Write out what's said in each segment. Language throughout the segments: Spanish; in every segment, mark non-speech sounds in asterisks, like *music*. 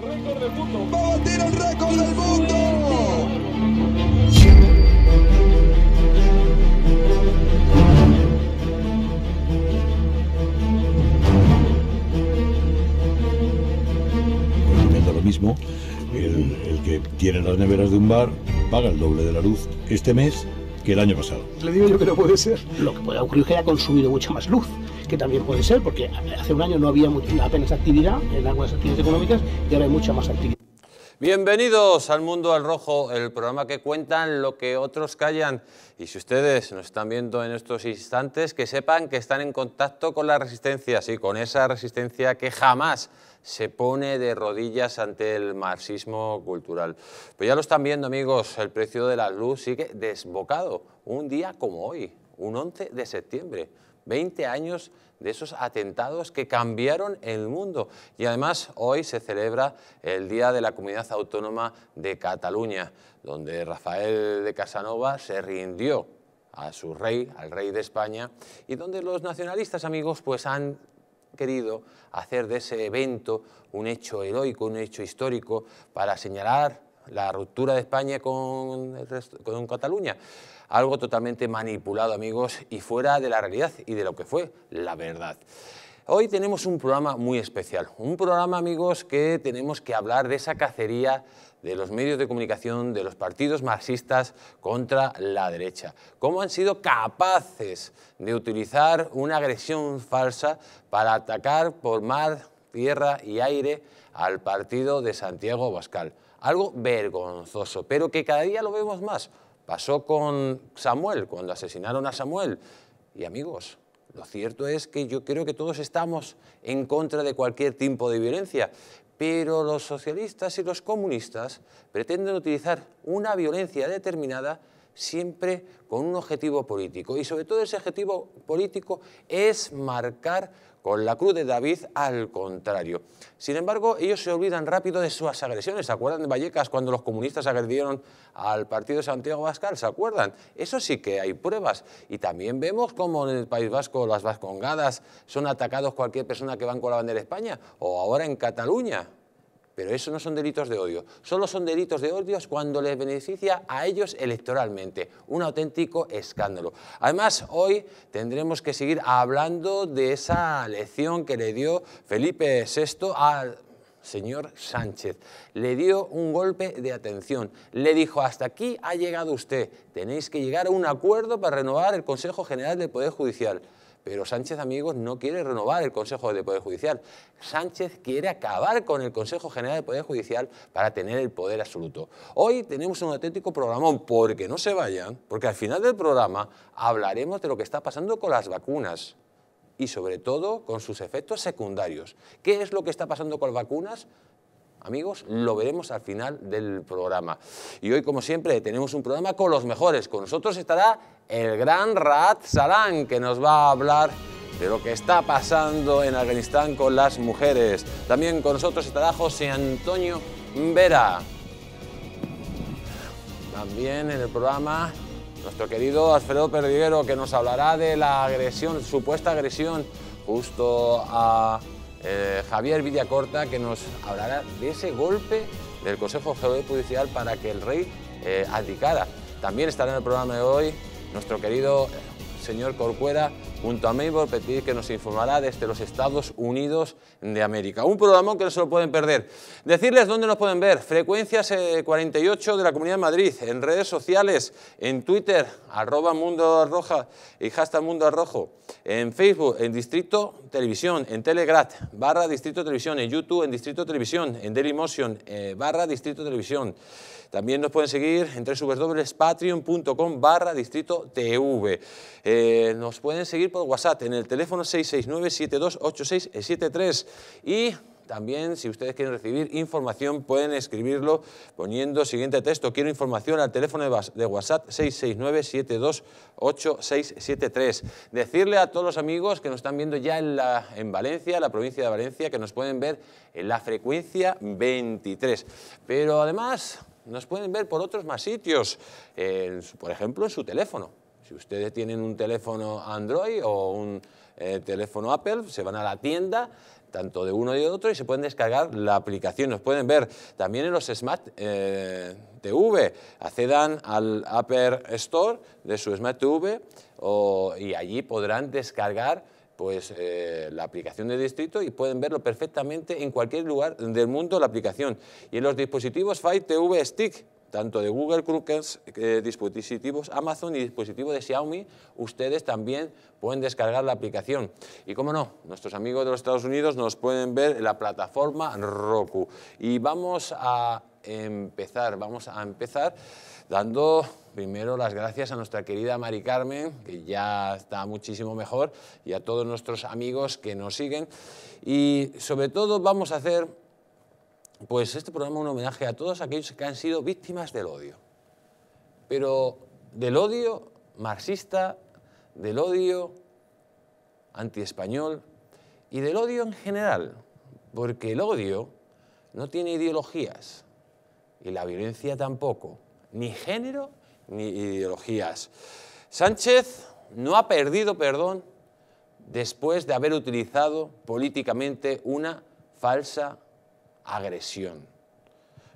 ¡Va a batir el récord del mundo! lo mismo. El, el, que tiene las neveras de un bar paga el doble de la luz este mes que el año pasado. Le digo yo que no puede ser. Lo que puede ocurrir es que haya consumido mucha más luz que también puede ser, porque hace un año no había apenas actividad en algunas actividades económicas y ahora hay mucha más actividad. Bienvenidos al Mundo al Rojo, el programa que cuentan lo que otros callan. Y si ustedes nos están viendo en estos instantes, que sepan que están en contacto con las resistencias... ...y con esa resistencia que jamás se pone de rodillas ante el marxismo cultural. Pues ya lo están viendo, amigos, el precio de la luz sigue desbocado, un día como hoy, un 11 de septiembre. 20 años de esos atentados que cambiaron el mundo. Y además hoy se celebra el Día de la Comunidad Autónoma de Cataluña, donde Rafael de Casanova se rindió a su rey, al rey de España, y donde los nacionalistas, amigos, pues han querido hacer de ese evento un hecho heroico, un hecho histórico, para señalar la ruptura de España con, con Cataluña algo totalmente manipulado, amigos, y fuera de la realidad y de lo que fue la verdad. Hoy tenemos un programa muy especial, un programa amigos que tenemos que hablar de esa cacería de los medios de comunicación, de los partidos marxistas contra la derecha. Cómo han sido capaces de utilizar una agresión falsa para atacar por mar, tierra y aire al partido de Santiago Bascal. Algo vergonzoso, pero que cada día lo vemos más. Pasó con Samuel, cuando asesinaron a Samuel. Y amigos, lo cierto es que yo creo que todos estamos en contra de cualquier tipo de violencia, pero los socialistas y los comunistas pretenden utilizar una violencia determinada siempre con un objetivo político. Y sobre todo ese objetivo político es marcar con la cruz de David, al contrario. Sin embargo, ellos se olvidan rápido de sus agresiones. ¿Se acuerdan de Vallecas cuando los comunistas agredieron al partido de Santiago Abascal? ¿Se acuerdan? Eso sí que hay pruebas. Y también vemos cómo en el País Vasco las vascongadas son atacados cualquier persona que van con la bandera de España. O ahora en Cataluña, pero eso no son delitos de odio. Solo son delitos de odio cuando les beneficia a ellos electoralmente. Un auténtico escándalo. Además, hoy tendremos que seguir hablando de esa lección que le dio Felipe VI al señor Sánchez. Le dio un golpe de atención. Le dijo, hasta aquí ha llegado usted. Tenéis que llegar a un acuerdo para renovar el Consejo General del Poder Judicial. Pero Sánchez, amigos, no quiere renovar el Consejo de Poder Judicial. Sánchez quiere acabar con el Consejo General de Poder Judicial para tener el poder absoluto. Hoy tenemos un auténtico programón, porque no se vayan, porque al final del programa hablaremos de lo que está pasando con las vacunas y sobre todo con sus efectos secundarios. ¿Qué es lo que está pasando con las vacunas? amigos, lo veremos al final del programa. Y hoy, como siempre, tenemos un programa con los mejores. Con nosotros estará el gran Raad Salan, que nos va a hablar de lo que está pasando en Afganistán con las mujeres. También con nosotros estará José Antonio Vera. También en el programa nuestro querido Alfredo Perdiguero, que nos hablará de la agresión, supuesta agresión, justo a eh, Javier Villacorta, que nos hablará de ese golpe del Consejo Judicial para que el rey eh, abdicara. También estará en el programa de hoy nuestro querido eh, señor Corcuera, junto a Maybor pedir que nos informará desde los Estados Unidos de América. Un programa que no se lo pueden perder. Decirles dónde nos pueden ver. Frecuencias 48 eh, de la Comunidad de Madrid, en redes sociales, en Twitter, arroba Mundo Roja y hashtag Mundo Rojo, en Facebook, en Distrito Televisión, en Telegrad, barra Distrito Televisión, en YouTube, en Distrito Televisión, en Dailymotion, eh, barra Distrito Televisión. También nos pueden seguir en www.patreon.com barra distrito TV. Eh, nos pueden seguir por WhatsApp en el teléfono 669-728673 y... También, si ustedes quieren recibir información, pueden escribirlo poniendo siguiente texto. Quiero información al teléfono de WhatsApp 669-728673. Decirle a todos los amigos que nos están viendo ya en, la, en Valencia, la provincia de Valencia, que nos pueden ver en la frecuencia 23. Pero además, nos pueden ver por otros más sitios, por ejemplo en su teléfono. Si ustedes tienen un teléfono Android o un eh, teléfono Apple, se van a la tienda tanto de uno y de otro y se pueden descargar la aplicación. Nos pueden ver también en los Smart eh, TV. Accedan al Apple Store de su Smart TV y allí podrán descargar pues eh, la aplicación de distrito y pueden verlo perfectamente en cualquier lugar del mundo la aplicación. Y en los dispositivos Fire TV Stick, tanto de Google Crookers, eh, dispositivos Amazon y dispositivos de Xiaomi, ustedes también pueden descargar la aplicación. Y cómo no, nuestros amigos de los Estados Unidos nos pueden ver en la plataforma Roku. Y vamos a empezar, vamos a empezar dando Primero, las gracias a nuestra querida Mari Carmen, que ya está muchísimo mejor, y a todos nuestros amigos que nos siguen. Y sobre todo vamos a hacer pues este programa un homenaje a todos aquellos que han sido víctimas del odio. Pero del odio marxista, del odio antiespañol y del odio en general, porque el odio no tiene ideologías y la violencia tampoco, ni género ni ideologías. Sánchez no ha perdido perdón después de haber utilizado políticamente una falsa agresión.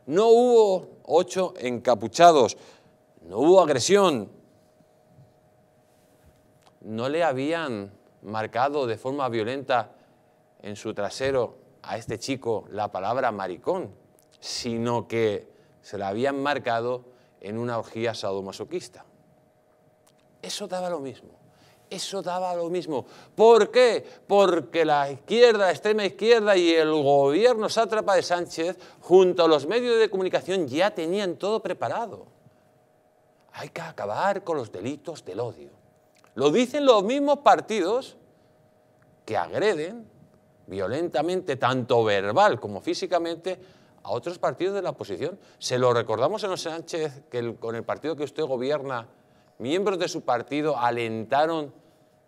No hubo ocho encapuchados, no hubo agresión, no le habían marcado de forma violenta en su trasero a este chico la palabra maricón, sino que se la habían marcado en una orgía sadomasoquista. Eso daba lo mismo. Eso daba lo mismo. ¿Por qué? Porque la izquierda, extrema izquierda y el gobierno sátrapa de Sánchez, junto a los medios de comunicación, ya tenían todo preparado. Hay que acabar con los delitos del odio. Lo dicen los mismos partidos que agreden violentamente, tanto verbal como físicamente, a otros partidos de la oposición. Se lo recordamos señor Sánchez que con el partido que usted gobierna, miembros de su partido alentaron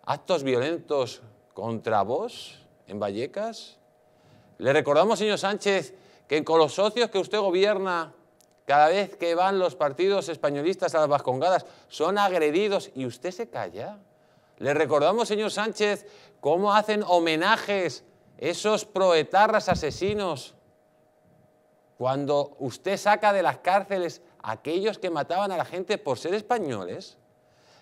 actos violentos contra vos en Vallecas. Le recordamos, señor Sánchez, que con los socios que usted gobierna, cada vez que van los partidos españolistas a las vascongadas, son agredidos y usted se calla. Le recordamos, señor Sánchez, cómo hacen homenajes esos proetarras asesinos cuando usted saca de las cárceles a aquellos que mataban a la gente por ser españoles,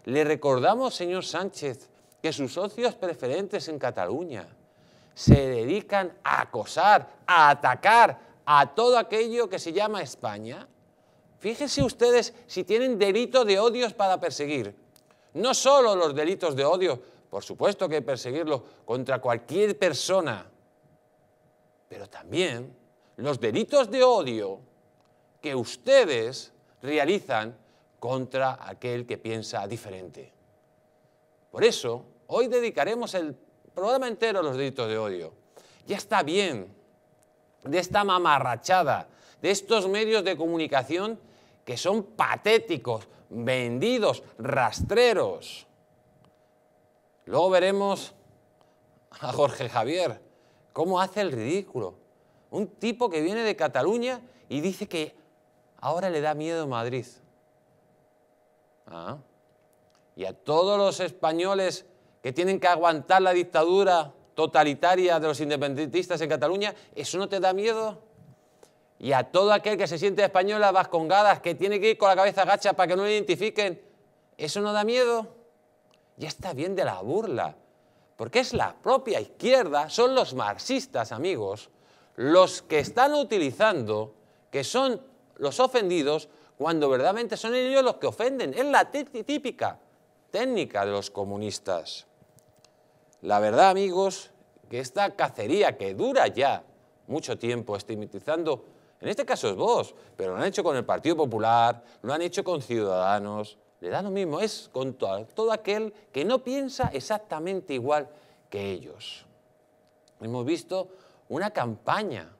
le recordamos, señor Sánchez, que sus socios preferentes en Cataluña se dedican a acosar, a atacar a todo aquello que se llama España. Fíjense ustedes si tienen delito de odios para perseguir. No solo los delitos de odio, por supuesto que hay que perseguirlos contra cualquier persona, pero también los delitos de odio que ustedes realizan contra aquel que piensa diferente. Por eso, hoy dedicaremos el programa entero a los delitos de odio. Ya está bien de esta mamarrachada, de estos medios de comunicación que son patéticos, vendidos, rastreros. Luego veremos a Jorge Javier cómo hace el ridículo un tipo que viene de Cataluña y dice que ahora le da miedo Madrid. Ah. Y a todos los españoles que tienen que aguantar la dictadura totalitaria de los independentistas en Cataluña, ¿eso no te da miedo? Y a todo aquel que se siente español a vascongadas, que tiene que ir con la cabeza gacha para que no lo identifiquen, ¿eso no da miedo? Ya está bien de la burla, porque es la propia izquierda, son los marxistas, amigos, los que están utilizando, que son los ofendidos, cuando verdaderamente son ellos los que ofenden. Es la típica técnica de los comunistas. La verdad, amigos, que esta cacería que dura ya mucho tiempo estigmatizando, en este caso es vos, pero lo han hecho con el Partido Popular, lo han hecho con Ciudadanos, le da lo mismo, es con todo, todo aquel que no piensa exactamente igual que ellos. Hemos visto una campaña,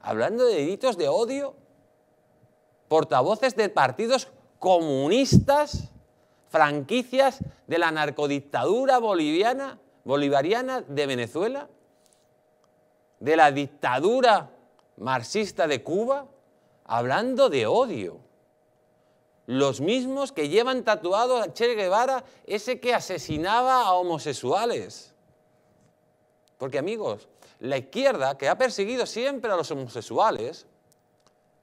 hablando de delitos de odio, portavoces de partidos comunistas, franquicias de la narcodictadura boliviana, bolivariana de Venezuela, de la dictadura marxista de Cuba, hablando de odio. Los mismos que llevan tatuado a Che Guevara, ese que asesinaba a homosexuales. Porque amigos, la izquierda, que ha perseguido siempre a los homosexuales,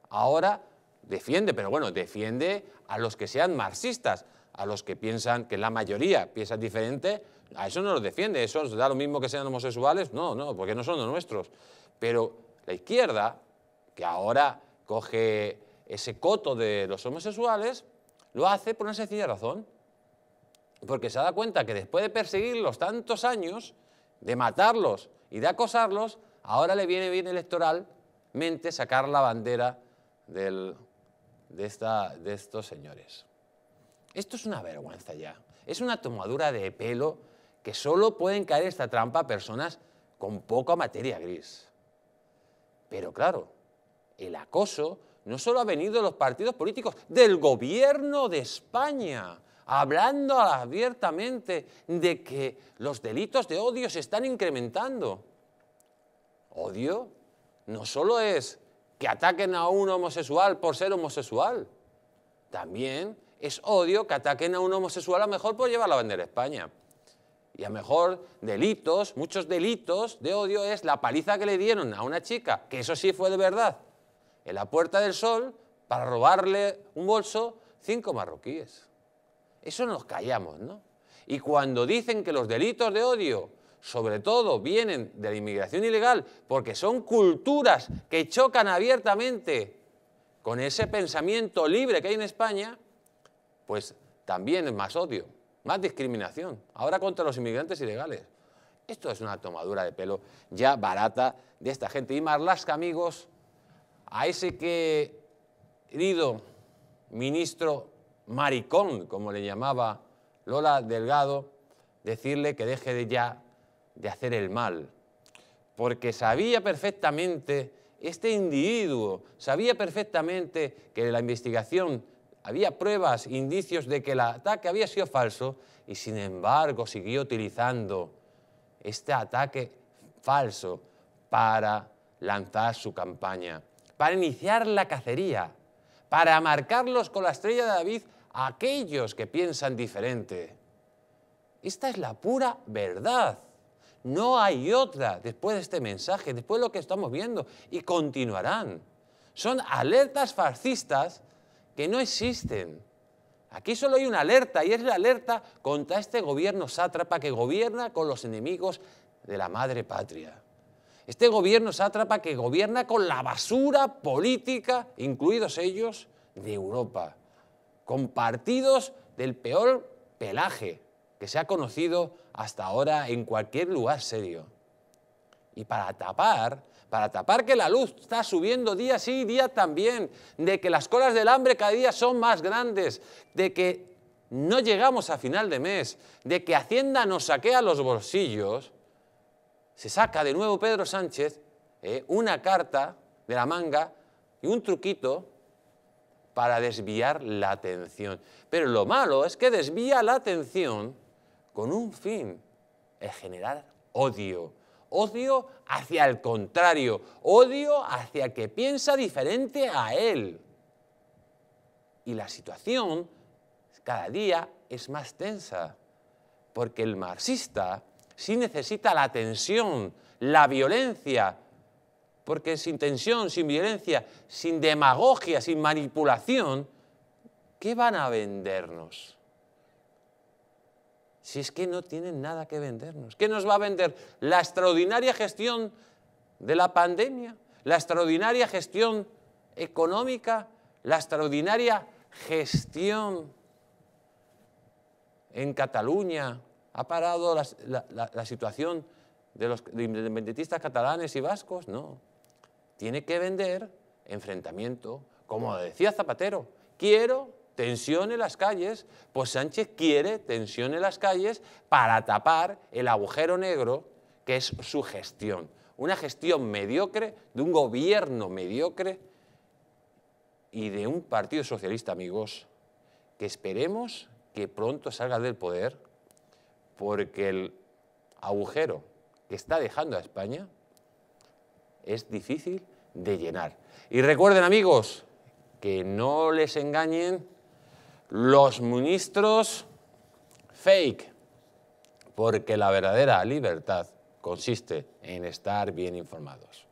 ahora defiende, pero bueno, defiende a los que sean marxistas, a los que piensan que la mayoría piensa diferente, a eso no los defiende, eso da lo mismo que sean homosexuales, no, no, porque no son los nuestros. Pero la izquierda, que ahora coge ese coto de los homosexuales, lo hace por una sencilla razón, porque se da cuenta que después de perseguirlos tantos años, de matarlos, y de acosarlos, ahora le viene bien electoralmente sacar la bandera de, de estos señores. Esto es una vergüenza ya. Es una tomadura de pelo que solo pueden caer esta trampa personas con poca materia gris. Pero claro, el acoso no solo ha venido de los partidos políticos, del gobierno de España hablando abiertamente de que los delitos de odio se están incrementando. Odio no solo es que ataquen a un homosexual por ser homosexual, también es odio que ataquen a un homosexual a lo mejor por llevar la bandera a España. Y a lo mejor delitos, muchos delitos de odio es la paliza que le dieron a una chica, que eso sí fue de verdad, en la Puerta del Sol para robarle un bolso cinco marroquíes. Eso nos callamos, ¿no? Y cuando dicen que los delitos de odio, sobre todo, vienen de la inmigración ilegal, porque son culturas que chocan abiertamente con ese pensamiento libre que hay en España, pues también es más odio, más discriminación. Ahora contra los inmigrantes ilegales. Esto es una tomadura de pelo ya barata de esta gente. Y Marlaska, amigos, a ese querido ministro maricón, como le llamaba Lola Delgado, decirle que deje de ya de hacer el mal, porque sabía perfectamente, este individuo sabía perfectamente que la investigación había pruebas, indicios de que el ataque había sido falso y sin embargo siguió utilizando este ataque falso para lanzar su campaña, para iniciar la cacería, para marcarlos con la estrella de David aquellos que piensan diferente. Esta es la pura verdad. No hay otra después de este mensaje, después de lo que estamos viendo, y continuarán. Son alertas fascistas que no existen. Aquí solo hay una alerta y es la alerta contra este gobierno sátrapa que gobierna con los enemigos de la madre patria. Este gobierno sátrapa que gobierna con la basura política, incluidos ellos, de Europa con partidos del peor pelaje que se ha conocido hasta ahora en cualquier lugar serio. Y para tapar, para tapar que la luz está subiendo día sí día también, de que las colas del hambre cada día son más grandes, de que no llegamos a final de mes, de que Hacienda nos saquea los bolsillos, se saca de nuevo Pedro Sánchez eh, una carta de la manga y un truquito para desviar la atención. Pero lo malo es que desvía la atención con un fin, el generar odio. Odio hacia el contrario, odio hacia que piensa diferente a él. Y la situación cada día es más tensa, porque el marxista sí necesita la tensión, la violencia, porque sin tensión, sin violencia, sin demagogia, sin manipulación, ¿qué van a vendernos? Si es que no tienen nada que vendernos. ¿Qué nos va a vender? La extraordinaria gestión de la pandemia, la extraordinaria gestión económica, la extraordinaria gestión en Cataluña. ¿Ha parado la, situación de los independentistas catalanes y vascos? No tiene que vender enfrentamiento, como decía Zapatero, quiero tensión en las calles, pues Sánchez quiere tensión en las calles para tapar el agujero negro que es su gestión, una gestión mediocre de un gobierno mediocre y de un partido socialista, amigos, que esperemos que pronto salga del poder porque el agujero que está dejando a España es difícil de llenar. Y recuerden amigos, que no les engañen los ministros fake, porque la verdadera libertad consiste en estar bien informados.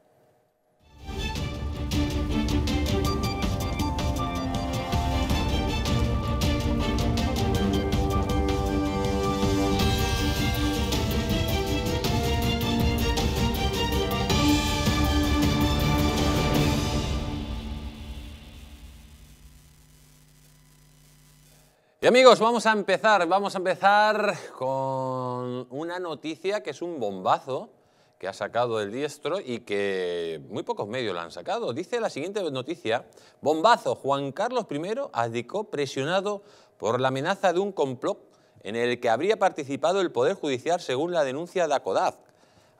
Y amigos, vamos a empezar, vamos a empezar con una noticia que es un bombazo que ha sacado el diestro y que muy pocos medios la han sacado. Dice la siguiente noticia, bombazo, Juan Carlos I adicó presionado por la amenaza de un complot en el que habría participado el Poder Judicial según la denuncia de Acodaz.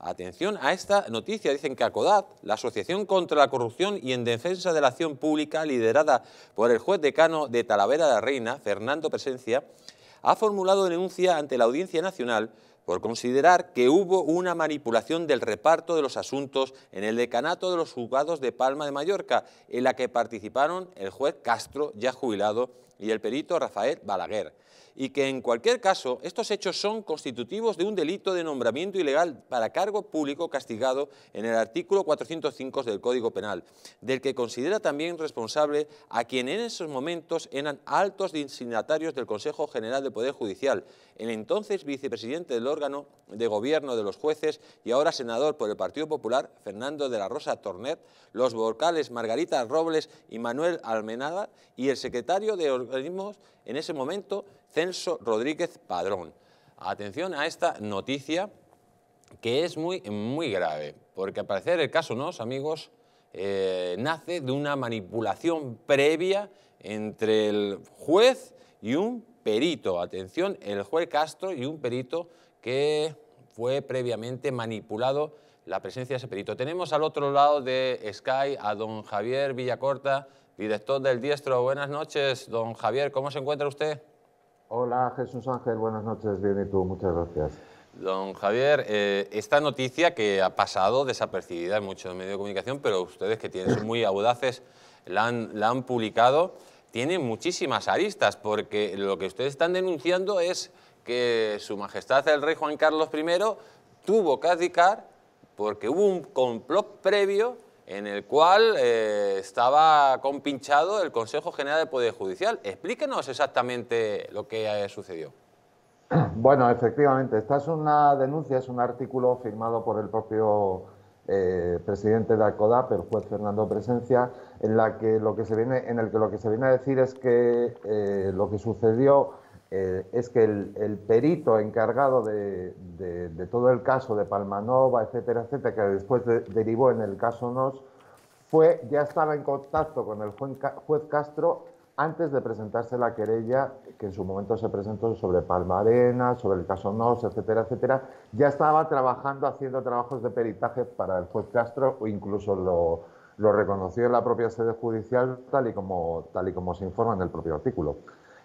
Atención a esta noticia, dicen que ACODAT, la Asociación contra la Corrupción y en Defensa de la Acción Pública, liderada por el juez decano de Talavera de la Reina, Fernando Presencia, ha formulado denuncia ante la Audiencia Nacional por considerar que hubo una manipulación del reparto de los asuntos en el decanato de los juzgados de Palma de Mallorca, en la que participaron el juez Castro, ya jubilado, y el perito Rafael Balaguer y que en cualquier caso estos hechos son constitutivos de un delito de nombramiento ilegal para cargo público castigado en el artículo 405 del Código Penal, del que considera también responsable a quien en esos momentos eran altos designatarios del Consejo General de Poder Judicial, el entonces vicepresidente del órgano de gobierno de los jueces y ahora senador por el Partido Popular, Fernando de la Rosa Tornet, los vocales Margarita Robles y Manuel Almenada y el secretario de organismos en ese momento, Censo Rodríguez Padrón. Atención a esta noticia que es muy, muy grave, porque al parecer el caso, nos amigos? Eh, nace de una manipulación previa entre el juez y un perito. Atención, el juez Castro y un perito que fue previamente manipulado la presencia de ese perito. Tenemos al otro lado de Sky a don Javier Villacorta, director del Diestro. Buenas noches, don Javier, ¿cómo se encuentra usted? Hola Jesús Ángel, buenas noches, bien y tú, muchas gracias. Don Javier, eh, esta noticia que ha pasado desapercibida en muchos medios de comunicación, pero ustedes que tienen, son muy audaces, la han, la han publicado, tiene muchísimas aristas, porque lo que ustedes están denunciando es que su majestad el rey Juan Carlos I tuvo que abdicar porque hubo un complot previo en el cual eh, estaba compinchado el Consejo General de Poder Judicial. Explíquenos exactamente lo que eh, sucedió. *clears throat* Bueno, efectivamente, esta es una denuncia, es un artículo firmado por el propio eh, presidente de ACODAP, el juez Fernando Presencia, en, la que se en el que lo que se viene a decir es que lo que sucedió eh, es que el, perito encargado de, todo el caso de Palmanova, etcétera, etcétera, que después derivó en el caso NOS, fue, ya estaba en contacto con el juez, Castro antes de presentarse la querella que en su momento se presentó sobre Palmarena, sobre el caso Nos, etcétera, etcétera, ya estaba trabajando, haciendo trabajos de peritaje para el juez Castro o incluso lo, lo reconoció en la propia sede judicial tal y, como, tal y como se informa en el propio artículo.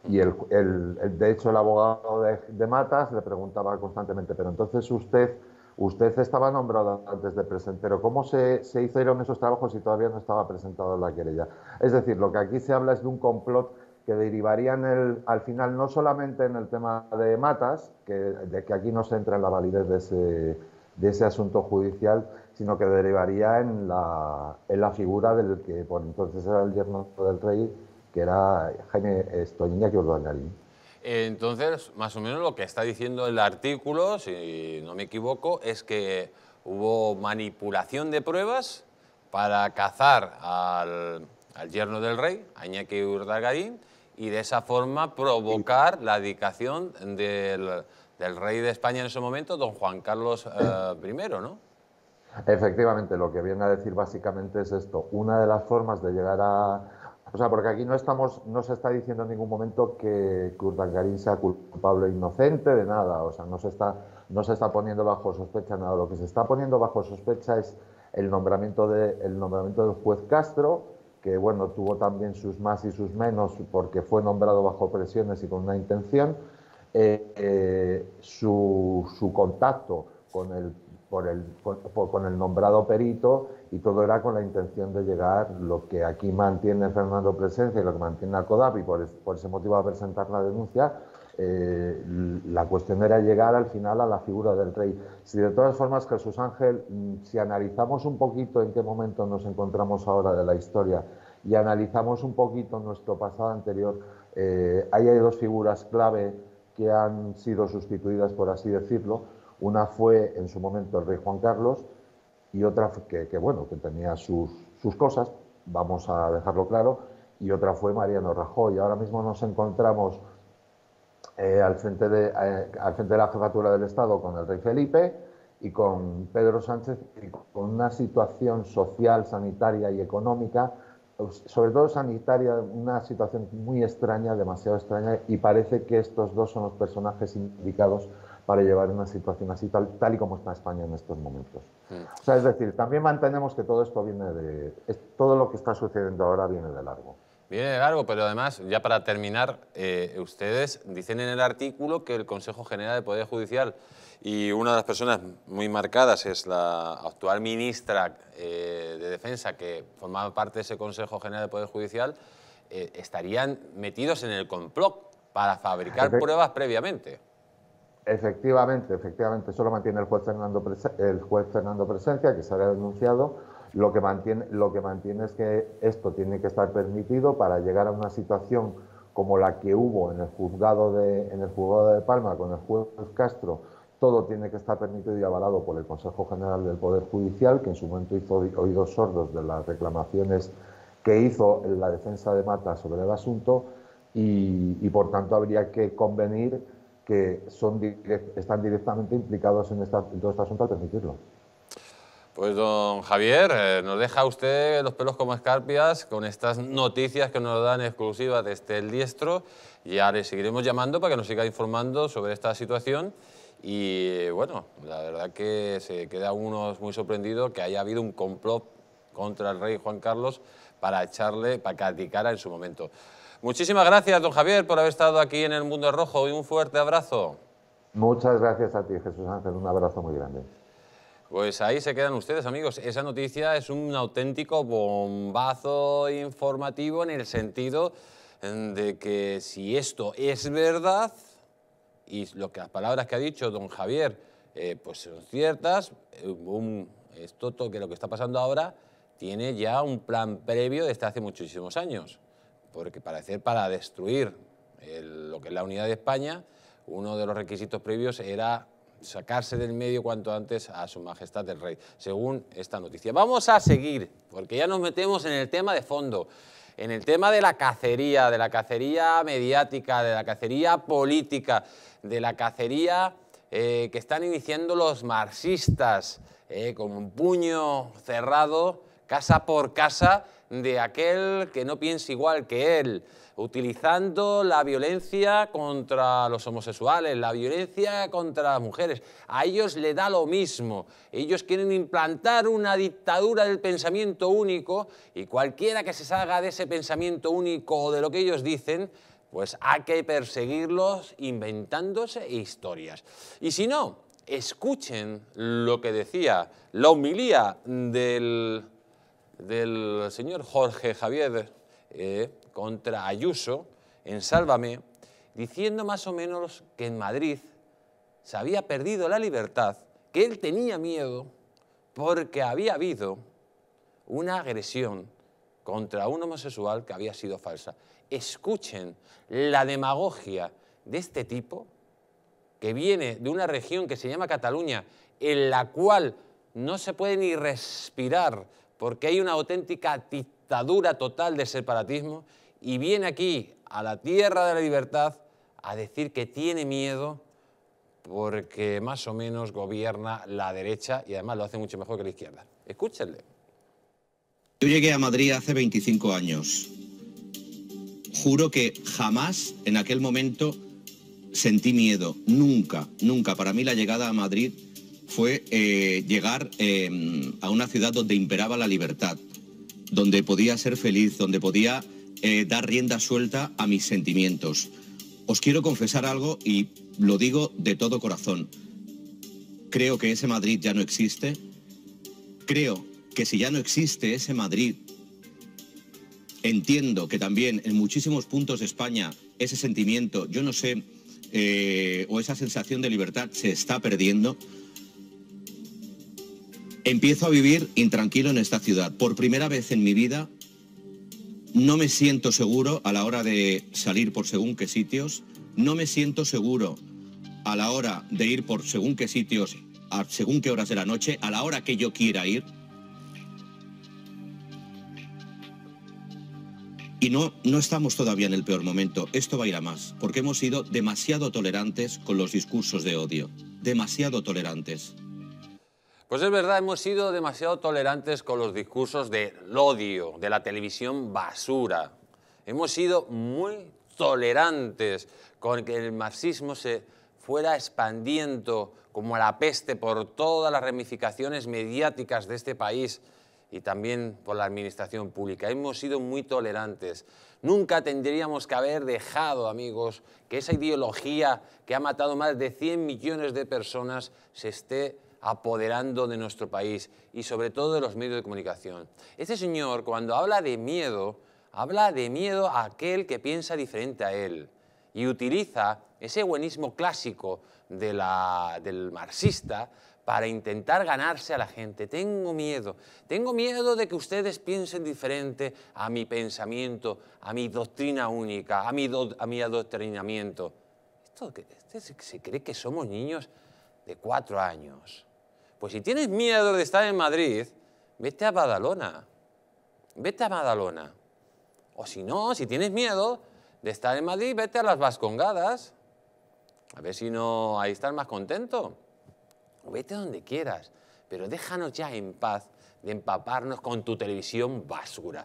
Y el, de hecho el abogado de, Matas le preguntaba constantemente, pero entonces usted, usted estaba nombrado antes de presentero, ¿cómo se, se hicieron esos trabajos si todavía no estaba presentado la querella? Es decir, lo que aquí se habla es de un complot que en el, al final no solamente en el tema de Matas, que, de que aquí no se entra en la validez de ese, asunto judicial, sino que derivaría en la, en la figura del que por entonces era el yerno del rey, que era Jaime esto, Entonces, más o menos lo que está diciendo el artículo, si no me equivoco, es que hubo manipulación de pruebas para cazar al, al yerno del rey, a Iñaki y de esa forma provocar la dedicación del, del, rey de España en ese momento, don Juan Carlos eh, I, ¿no? Efectivamente, lo que viene a decir básicamente es esto. Una de las formas de llegar a, o sea, porque aquí no estamos, no se está diciendo en ningún momento que Kurdangarín sea culpable o inocente de nada. O sea, no se está, no se está poniendo bajo sospecha nada. Lo que se está poniendo bajo sospecha es el nombramiento de, el nombramiento del juez Castro, que bueno, tuvo también sus más y sus menos porque fue nombrado bajo presiones y con una intención. Eh, eh, su, su contacto con el por el, con el nombrado perito y todo era con la intención de llegar lo que aquí mantiene Fernando Presencia y lo que mantiene la CODAP y por, ese motivo a presentar la denuncia. Eh, la cuestión era llegar al final a la figura del rey. Si de todas formas, Jesús Ángel, mm, si analizamos un poquito en qué momento nos encontramos ahora de la historia y analizamos un poquito nuestro pasado anterior, eh, ahí hay dos figuras clave que han sido sustituidas, por así decirlo una fue en su momento el rey Juan Carlos y otra que, bueno, que tenía sus, cosas, vamos a dejarlo claro, y otra fue Mariano Rajoy. Ahora mismo nos encontramos eh, al, frente de, eh, al frente de la jefatura del Estado con el rey Felipe y con Pedro Sánchez, y con una situación social, sanitaria y económica, sobre todo sanitaria, una situación muy extraña, demasiado extraña, y parece que estos dos son los personajes indicados para llevar una situación así, tal, tal y como está España en estos momentos. Mm. O sea, es decir, también mantenemos que todo esto viene de. todo lo que está sucediendo ahora viene de largo. Viene de largo, pero además, ya para terminar, eh, ustedes dicen en el artículo que el Consejo General de Poder Judicial y una de las personas muy marcadas es la actual ministra eh, de Defensa que formaba parte de ese Consejo General de Poder Judicial, eh, estarían metidos en el complot para fabricar pruebas previamente. Efectivamente, efectivamente, solo mantiene el juez Fernando, el juez Presencia, que se había denunciado. Lo que, mantiene, lo que mantiene es que esto tiene que estar permitido para llegar a una situación como la que hubo en el juzgado de, en el juzgado de Palma con el juez Castro, todo tiene que estar permitido y avalado por el Consejo General del Poder Judicial, que en su momento hizo oídos sordos de las reclamaciones que hizo la defensa de Mata sobre el asunto, y por tanto habría que convenir que son están directamente implicados en, todo este asunto al permitirlo. Pues don Javier, eh, nos deja usted los pelos como escarpias con estas noticias que nos dan exclusivas desde este el diestro. Ya le seguiremos llamando para que nos siga informando sobre esta situación. Y bueno, la verdad que se queda uno muy sorprendido que haya habido un complot contra el rey Juan Carlos para echarle, para que en su momento. Muchísimas gracias, don Javier, por haber estado aquí en el Mundo Rojo y un fuerte abrazo. Muchas gracias a ti, Jesús Ángel. Un abrazo muy grande. Pues ahí se quedan ustedes, amigos. Esa noticia es un auténtico bombazo informativo en el sentido de que si esto es verdad y lo que, las palabras que ha dicho don Javier eh, pues son ciertas, eh, esto que lo que está pasando ahora tiene ya un plan previo desde hace muchísimos años porque parecer para destruir lo que es la unidad de España, uno de los requisitos previos era sacarse del medio cuanto antes a su majestad el rey, según esta noticia. Vamos a seguir, porque ya nos metemos en el tema de fondo, en el tema de la cacería, de la cacería mediática, de la cacería política, de la cacería eh, que están iniciando los marxistas, eh, con un puño cerrado, casa por casa, de aquel que no piensa igual que él, utilizando la violencia contra los homosexuales, la violencia contra las mujeres. A ellos le da lo mismo. Ellos quieren implantar una dictadura del pensamiento único y cualquiera que se salga de ese pensamiento único o de lo que ellos dicen, pues hay que perseguirlos inventándose historias. Y si no, escuchen lo que decía la homilía del del señor Jorge Javier eh, contra Ayuso en Sálvame, diciendo más o menos que en Madrid se había perdido la libertad, que él tenía miedo porque había habido una agresión contra un homosexual que había sido falsa. Escuchen la demagogia de este tipo que viene de una región que se llama Cataluña, en la cual no se puede ni respirar porque hay una auténtica dictadura total de separatismo y viene aquí a la tierra de la libertad a decir que tiene miedo porque más o menos gobierna la derecha y además lo hace mucho mejor que la izquierda. Escúchenle. Yo llegué a Madrid hace 25 años. Juro que jamás en aquel momento sentí miedo, nunca, nunca. Para mí la llegada a Madrid fue eh, llegar em, a una ciudad donde imperaba la libertad, donde podía ser feliz, donde podía eh, dar rienda suelta a mis sentimientos. Os quiero confesar algo y lo digo de todo corazón. Creo que ese Madrid ya no existe. Creo que si ya no existe ese Madrid, entiendo que también en muchísimos puntos de España ese sentimiento, yo no sé, eh, o esa sensación de libertad se está perdiendo. Empiezo a vivir intranquilo en esta ciudad. Por primera vez en mi vida no me siento seguro a la hora de salir por según qué sitios, no me siento seguro a la hora de ir por según qué sitios, a según qué horas de la noche, a la hora que yo quiera ir. Y no, no estamos todavía en el peor momento, esto va a ir a más, porque hemos sido demasiado tolerantes con los discursos de odio, demasiado tolerantes. Pues es verdad, hemos sido demasiado tolerantes con los discursos del odio, de la televisión basura. Hemos sido muy tolerantes con que el marxismo se fuera expandiendo como la peste por todas las ramificaciones mediáticas de este país y también por la administración pública. Hemos sido muy tolerantes. Nunca tendríamos que haber dejado, amigos, que esa ideología que ha matado más de 100 millones de personas se esté apoderando de nuestro país y sobre todo de los medios de comunicación. Este señor, cuando habla de miedo, habla de miedo a aquel que piensa diferente a él y utiliza ese buenismo clásico del marxista para intentar ganarse a la gente. Tengo miedo, tengo miedo de que ustedes piensen diferente a mi pensamiento, a mi doctrina única, a mi, a mi adoctrinamiento. Esto, este se cree que somos niños de cuatro años. Pues si tienes miedo de estar en Madrid, vete a Badalona. Vete a Badalona. O si no, si tienes miedo de estar en Madrid, vete a las Vascongadas. A ver si no, ahí estás más contento. vete donde quieras, pero déjanos ya en paz de empaparnos con tu televisión basura.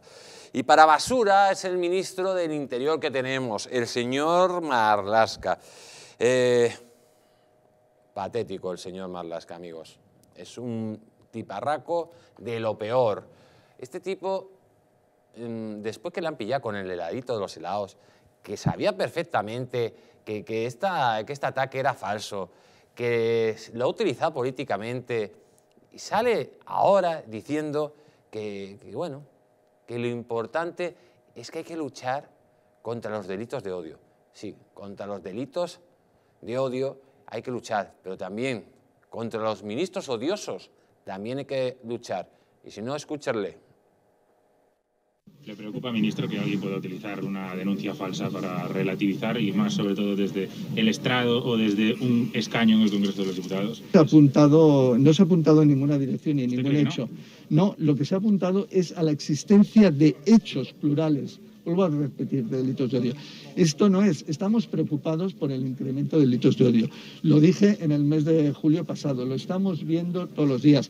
Y para basura es el ministro del Interior que tenemos, el señor Marlasca. Eh, patético el señor Marlasca, amigos. Es un tiparraco de lo peor. Este tipo, em, después que le han pillado con el heladito de los helados, que sabía perfectamente que, que, este ataque era falso, que lo ha utilizado políticamente, y sale ahora diciendo que, bueno, que lo importante es que hay que luchar contra los delitos de odio. Sí, contra los delitos de odio hay que luchar, pero también contra los ministros odiosos también hay que luchar. Y si no, escucharle ¿Le preocupa, ministro, que alguien pueda utilizar una denuncia falsa para relativizar y más, sobre todo, desde el estrado o desde un escaño en el Congreso de los Diputados? Se ha apuntado, no se ha apuntado en ninguna dirección ni en ningún hecho. no, lo que se ha apuntado es a la existencia de hechos plurales Vuelvo a repetir, delitos de odio. Esto no es, estamos preocupados por el incremento de delitos de odio. Lo dije en el mes de julio pasado, lo estamos viendo todos los días.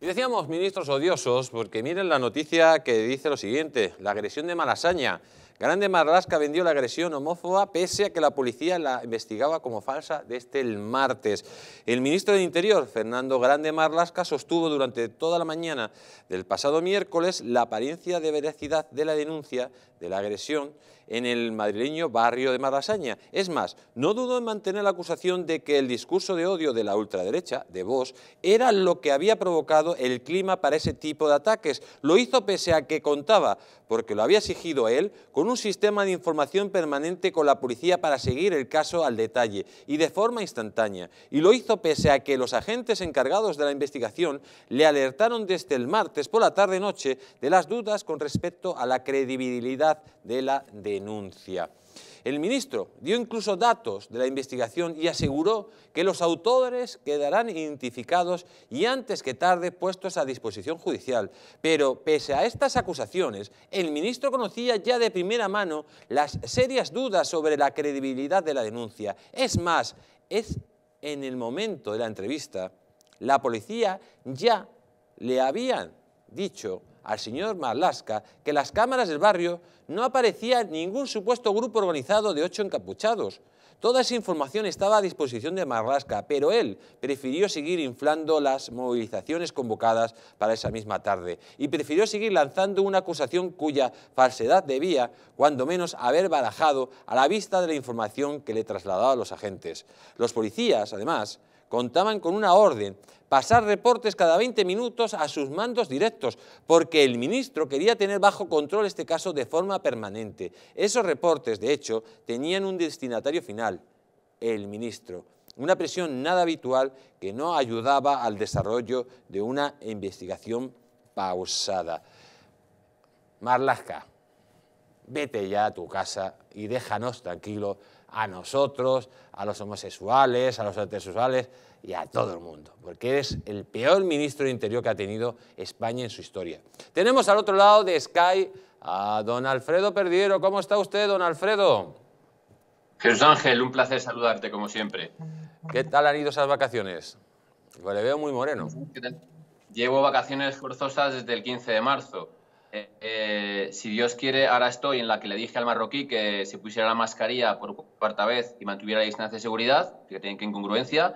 Y decíamos ministros odiosos, porque miren la noticia que dice lo siguiente, la agresión de Malasaña. Grande Marlasca vendió la agresión homófoba pese a que la policía la investigaba como falsa desde el martes. El ministro del Interior, Fernando Grande Marlasca, sostuvo durante toda la mañana del pasado miércoles la apariencia de veracidad de la denuncia de la agresión en el madrileño barrio de Malasaña. Es más, no dudó en mantener la acusación de que el discurso de odio de la ultraderecha, de Vox, era lo que había provocado el clima para ese tipo de ataques. Lo hizo pese a que contaba, porque lo había exigido a él, con un sistema de información permanente con la policía para seguir el caso al detalle y de forma instantánea. Y lo hizo pese a que los agentes encargados de la investigación le alertaron desde el martes por la tarde-noche de las dudas con respecto a la credibilidad de la denuncia. El ministro dio incluso datos de la investigación y aseguró que los autores quedarán identificados y antes que tarde puestos a disposición judicial. Pero pese a estas acusaciones, el ministro conocía ya de primera mano las serias dudas sobre la credibilidad de la denuncia. Es más, es en el momento de la entrevista, la policía ya le habían dicho al señor Marlaska que las cámaras del barrio no aparecía ningún supuesto grupo organizado de ocho encapuchados. Toda esa información estaba a disposición de Marlaska, pero él prefirió seguir inflando las movilizaciones convocadas para esa misma tarde y prefirió seguir lanzando una acusación cuya falsedad debía, cuando menos, haber barajado a la vista de la información que le trasladaban los agentes. Los policías, además, contaban con una orden, pasar reportes cada 20 minutos a sus mandos directos, porque el ministro quería tener bajo control este caso de forma permanente. Esos reportes, de hecho, tenían un destinatario final, el ministro. Una presión nada habitual que no ayudaba al desarrollo de una investigación pausada. Marlaska, vete ya a tu casa y déjanos tranquilo a nosotros, a los homosexuales, a los heterosexuales y a todo el mundo, porque eres el peor ministro de Interior que ha tenido España en su historia. Tenemos al otro lado de Sky a don Alfredo Perdiero. ¿Cómo está usted, don Alfredo? Jesús Ángel, un placer saludarte como siempre. ¿Qué tal han ido esas vacaciones? Lo pues le veo muy moreno. Llevo vacaciones forzosas desde el 15 de marzo. Eh, eh, si Dios quiere, ahora estoy en la que le dije al marroquí que se pusiera la mascarilla por cuarta vez y mantuviera la distancia de seguridad, que tienen que incongruencia,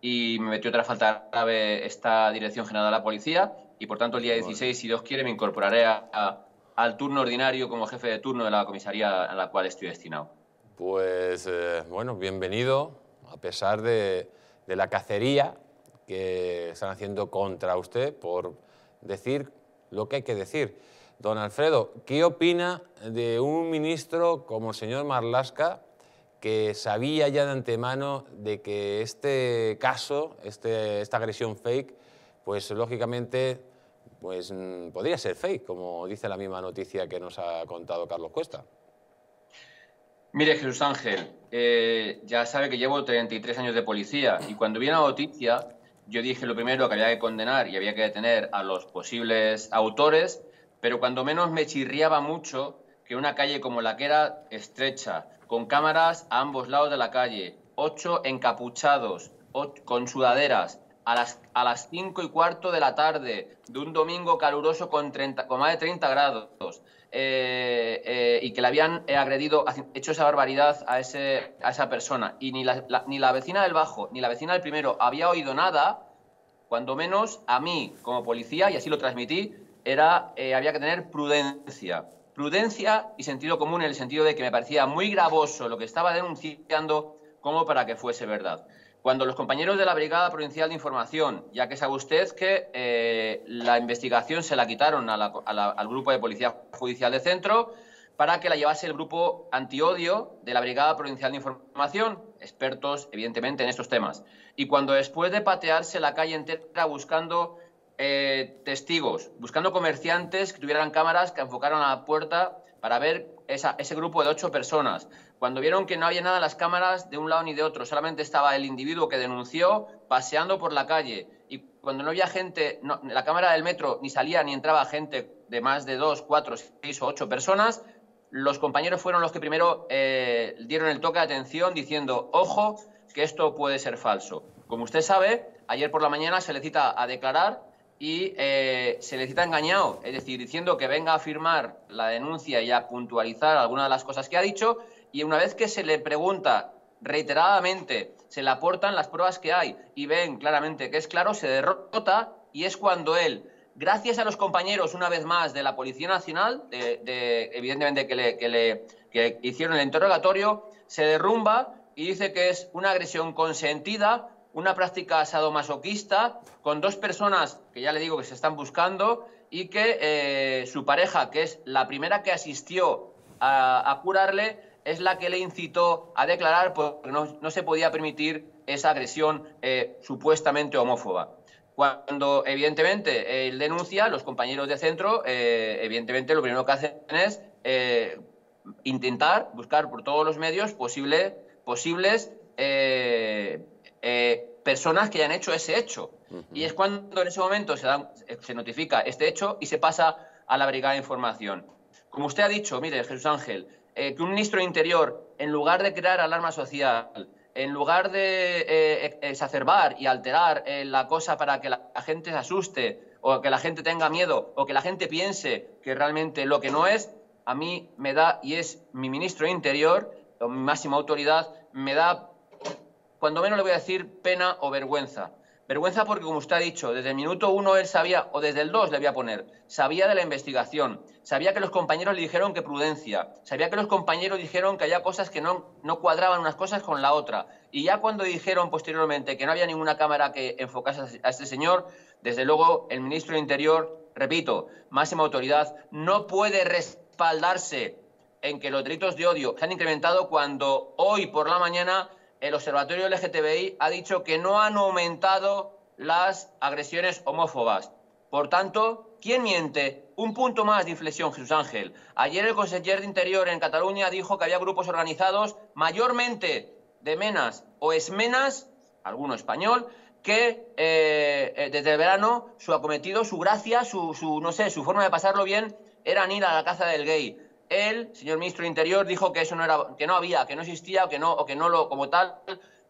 y me metió otra falta grave esta Dirección General de la Policía, y por tanto el día 16, si Dios quiere, me incorporaré al turno ordinario como jefe de turno de la comisaría a la cual estoy destinado. Pues eh, bueno, bienvenido, a pesar de, de la cacería que están haciendo contra usted por decir lo que hay que decir. Don Alfredo, ¿qué opina de un ministro como el señor Marlasca, que sabía ya de antemano de que este caso, este, esta agresión fake, pues lógicamente pues, mm, podría ser fake, como dice la misma noticia que nos ha contado Carlos Cuesta? Mire, Jesús Ángel, eh, ya sabe que llevo 33 años de policía y cuando viene la noticia yo dije lo primero que había que condenar y había que detener a los posibles autores, pero cuando menos me chirriaba mucho que una calle como la que era estrecha, con cámaras a ambos lados de la calle, ocho encapuchados, con sudaderas, a las, a las cinco y cuarto de la tarde, de un domingo caluroso con, 30, con más de 30 grados, eh, eh, y que le habían eh, agredido, hecho esa barbaridad a, a esa persona. Y ni la, vecina del bajo, ni la vecina del primero había oído nada, cuando menos a mí como policía, y así lo transmití, era, había que tener prudencia. Prudencia y sentido común en el sentido de que me parecía muy gravoso lo que estaba denunciando como para que fuese verdad. Cuando los compañeros de la Brigada Provincial de Información, ya que sabe usted que eh, la investigación se la quitaron al grupo de Policía Judicial de Centro para que la llevase el grupo antiodio de la Brigada Provincial de Información, expertos evidentemente en estos temas. Y cuando después de patearse la calle entera buscando eh, testigos, buscando comerciantes que tuvieran cámaras que enfocaron a la puerta para ver ese grupo de ocho personas. Cuando vieron que no había nada en las cámaras de un lado ni de otro, solamente estaba el individuo que denunció paseando por la calle. Y cuando no había gente, la cámara del metro ni salía ni entraba gente de más de dos, cuatro, seis o ocho personas, los compañeros fueron los que primero eh, dieron el toque de atención diciendo, ojo, que esto puede ser falso. Como usted sabe, ayer por la mañana se le cita a declarar y eh, se le cita engañado, es decir, diciendo que venga a firmar la denuncia y a puntualizar alguna de las cosas que ha dicho, y una vez que se le pregunta reiteradamente, se le aportan las pruebas que hay y ven claramente que es claro, se derrota y es cuando él, gracias a los compañeros una vez más de la Policía Nacional, de, evidentemente que le, que hicieron el interrogatorio, se derrumba y dice que es una agresión consentida una práctica sadomasoquista con dos personas que ya le digo que se están buscando y que eh, su pareja, que es la primera que asistió a, curarle, es la que le incitó a declarar porque no, se podía permitir esa agresión eh, supuestamente homófoba. Cuando evidentemente él denuncia, los compañeros de centro, eh, evidentemente lo primero que hacen es intentar buscar por todos los medios posibles eh, personas que hayan hecho ese hecho. Y es cuando en ese momento eh, se, notifica este hecho y se pasa a la Brigada de Información. Como usted ha dicho, mire, Jesús Ángel, eh, que un ministro de Interior, en lugar de crear alarma social, en lugar de exacerbar y alterar la cosa para que la, gente se asuste, o que la gente tenga miedo o que la gente piense que realmente lo que no es, a mí me da, y es mi ministro de Interior, mi máxima autoridad, me da cuando menos le voy a decir pena o vergüenza. Vergüenza porque, como usted ha dicho, desde el minuto uno él sabía, o desde el dos le voy a poner, sabía de la investigación, sabía que los compañeros le dijeron que prudencia, sabía que los compañeros dijeron que había cosas que no, no cuadraban unas cosas con la otra. Y ya cuando dijeron posteriormente que no había ninguna cámara que enfocase a este señor, desde luego el ministro del Interior, repito, máxima autoridad, no puede respaldarse en que los delitos de odio se han incrementado cuando hoy por la mañana el Observatorio LGTBI ha dicho que no han aumentado las agresiones homófobas. Por tanto, ¿quién miente? Un punto más de inflexión, Jesús Ángel. Ayer el consejero de Interior en Cataluña dijo que había grupos organizados mayormente de menas o esmenas, alguno español, que eh, eh, desde el verano su acometido, su gracia, su, no sé, su forma de pasarlo bien eran ir a la caza del gay el señor ministro del Interior dijo que eso no era, que no había, que no existía, o que no, o que no lo, como tal,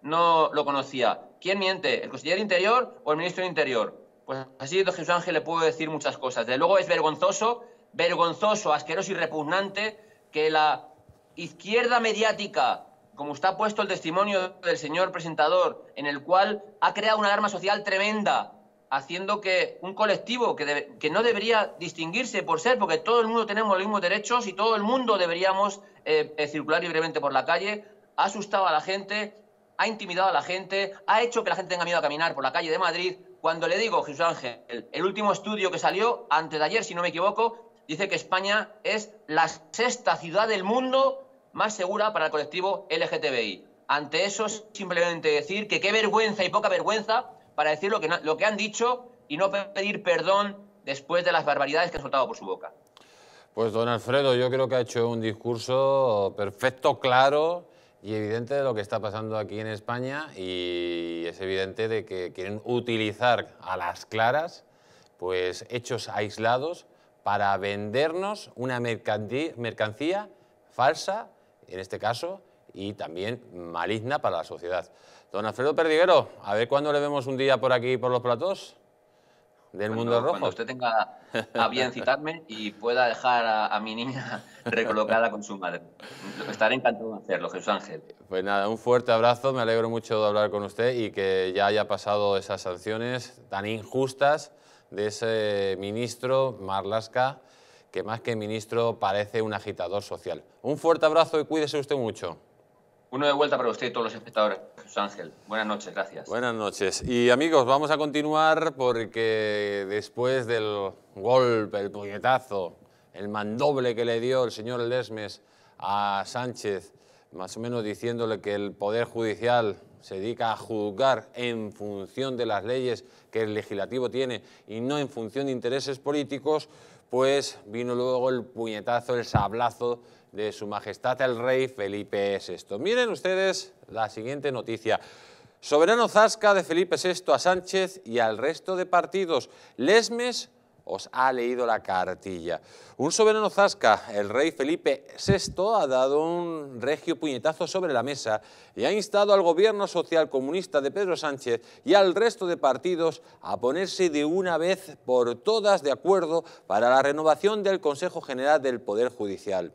no lo conocía. ¿Quién miente? ¿El consejero del Interior o el ministro del Interior? Pues así don Jesús Ángel le puedo decir muchas cosas. Desde luego es vergonzoso, vergonzoso, asqueroso y repugnante que la izquierda mediática, como está puesto el testimonio del señor presentador, en el cual ha creado una alarma social tremenda haciendo que un colectivo que, no debería distinguirse por ser, porque todo el mundo tenemos los mismos derechos y todo el mundo deberíamos eh, eh, circular libremente por la calle, ha asustado a la gente, ha intimidado a la gente, ha hecho que la gente tenga miedo a caminar por la calle de Madrid. Cuando le digo, Jesús Ángel, el último estudio que salió, antes de ayer, si no me equivoco, dice que España es la sexta ciudad del mundo más segura para el colectivo LGTBI. Ante eso, simplemente decir que qué vergüenza y poca vergüenza para decir lo que, han dicho y no pedir perdón después de las barbaridades que ha soltado por su boca. Pues don Alfredo, yo creo que ha hecho un discurso perfecto, claro y evidente de lo que está pasando aquí en España y es evidente de que quieren utilizar a las claras pues hechos aislados para vendernos una mercancía falsa, en este caso, y también maligna para la sociedad. Don Alfredo Perdiguero, a ver cuándo le vemos un día por aquí, por los platos del mundo rojo. Cuando usted tenga a bien citarme y pueda dejar a, a, mi niña *laughs* recolocada con su madre. Estaré encantado de hacerlo, Jesús Ángel. Pues nada, un fuerte abrazo, me alegro mucho de hablar con usted y que ya haya pasado esas sanciones tan injustas de ese ministro Marlasca, que más que ministro parece un agitador social. Un fuerte abrazo y cuídese usted mucho. Uno de vuelta para usted y todos los espectadores. Jesús Ángel, buenas noches, gracias. Buenas noches. Y amigos, vamos a continuar porque después del golpe, el puñetazo, el mandoble que le dio el señor Lesmes a Sánchez, más o menos diciéndole que el Poder Judicial se dedica a juzgar en función de las leyes que el legislativo tiene y no en función de intereses políticos, pues vino luego el puñetazo, el sablazo de su majestad el rey Felipe VI. Miren ustedes la siguiente noticia. Soberano Zasca de Felipe VI a Sánchez y al resto de partidos. Lesmes os ha leído la cartilla. Un soberano zasca, el rey Felipe VI, ha dado un regio puñetazo sobre la mesa y ha instado al gobierno social comunista de Pedro Sánchez y al resto de partidos a ponerse de una vez por todas de acuerdo para la renovación del Consejo General del Poder Judicial.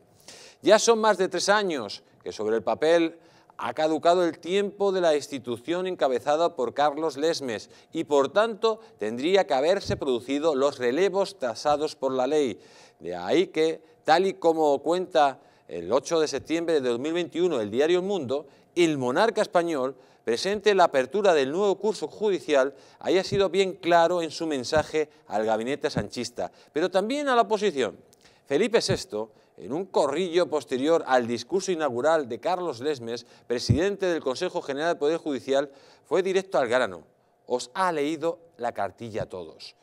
Ya son más de tres años que sobre el papel ha caducado el tiempo de la institución encabezada por Carlos Lesmes y, por tanto, tendría que haberse producido los relevos tasados por la ley. De ahí que, tal y como cuenta el 8 de septiembre de 2021 el diario El Mundo, el monarca español presente la apertura del nuevo curso judicial haya sido bien claro en su mensaje al gabinete sanchista, pero también a la oposición. Felipe VI en un corrillo posterior al discurso inaugural de Carlos Lesmes, presidente del Consejo General del Poder Judicial, fue directo al grano. Os ha leído la cartilla a todos.